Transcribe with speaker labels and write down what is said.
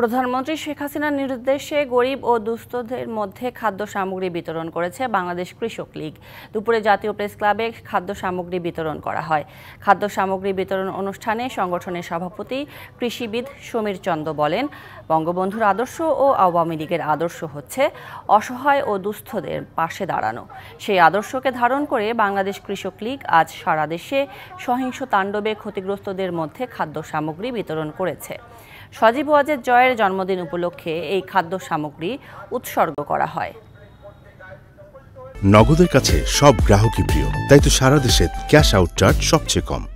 Speaker 1: প্রধানমন্ত্রী শেখ হাসিনার নির্দেশে গরিব ও দুস্থদের মধ্যে খাদ্য সামগ্রী বিতরণ করেছে বাংলাদেশ কৃষক লীগ দুপুরে জাতীয় প্রেস ক্লাবে খাদ্য সামগ্রী বিতরণ করা হয় খাদ্য সামগ্রী বিতরণ অনুষ্ঠানে সংগঠনের সভাপতি কৃষিবিদ সমীর চন্দ বলেন বঙ্গবন্ধুর আদর্শ ও আওয়ামী লীগের আদর্শ হচ্ছে অসহায় ও দুস্থদের পাশে দাঁড়ানো সেই আদর্শকে ধারণ করে বাংলাদেশ কৃষক লীগ আজ সারা দেশে সহিংস তাণ্ডবে ক্ষতিগ্রস্তদের মধ্যে খাদ্য সামগ্রী বিতরণ করেছে সজীব ওয়াজের জয়ের জন্মদিন উপলক্ষে এই খাদ্য সামগ্রী উৎসর্গ করা হয়
Speaker 2: নগদের কাছে সব গ্রাহকই প্রিয় তাই তো সারা দেশে ক্যাশ আউট চার্জ সবচেয়ে কম